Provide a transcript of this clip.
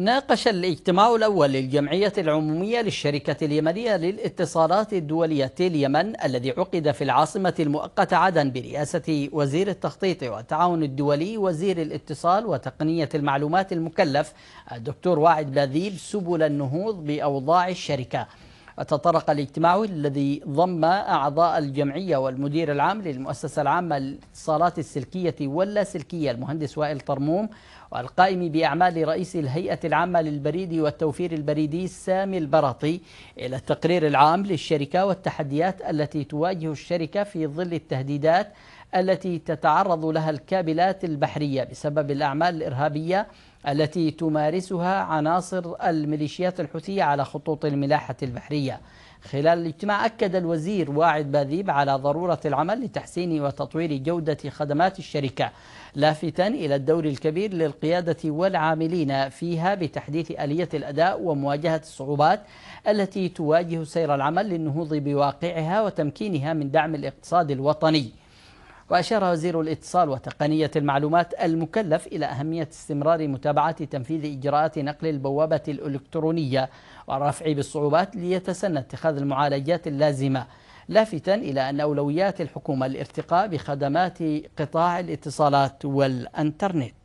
ناقش الاجتماع الأول للجمعية العمومية للشركة اليمنية للاتصالات الدولية اليمن الذي عقد في العاصمة المؤقتة عدن برئاسة وزير التخطيط والتعاون الدولي وزير الاتصال وتقنية المعلومات المكلف الدكتور واعد باذيب سبل النهوض بأوضاع الشركة تطرق الاجتماع الذي ضم أعضاء الجمعية والمدير العام للمؤسسة العامة للاتصالات السلكية واللاسلكية المهندس وائل طرموم والقائم بأعمال رئيس الهيئة العامة للبريد والتوفير البريدي سامي البراطي إلى التقرير العام للشركة والتحديات التي تواجه الشركة في ظل التهديدات التي تتعرض لها الكابلات البحرية بسبب الأعمال الإرهابية التي تمارسها عناصر الميليشيات الحوثية على خطوط الملاحة البحرية خلال الاجتماع أكد الوزير واعد باذيب على ضرورة العمل لتحسين وتطوير جودة خدمات الشركة لافتا إلى الدور الكبير للقيادة والعاملين فيها بتحديث آلية الأداء ومواجهة الصعوبات التي تواجه سير العمل للنهوض بواقعها وتمكينها من دعم الاقتصاد الوطني وأشار وزير الاتصال وتقنية المعلومات المكلف إلى أهمية استمرار متابعة تنفيذ إجراءات نقل البوابة الإلكترونية والرفع بالصعوبات ليتسنى اتخاذ المعالجات اللازمة لافتا إلى أن أولويات الحكومة الارتقاء بخدمات قطاع الاتصالات والأنترنت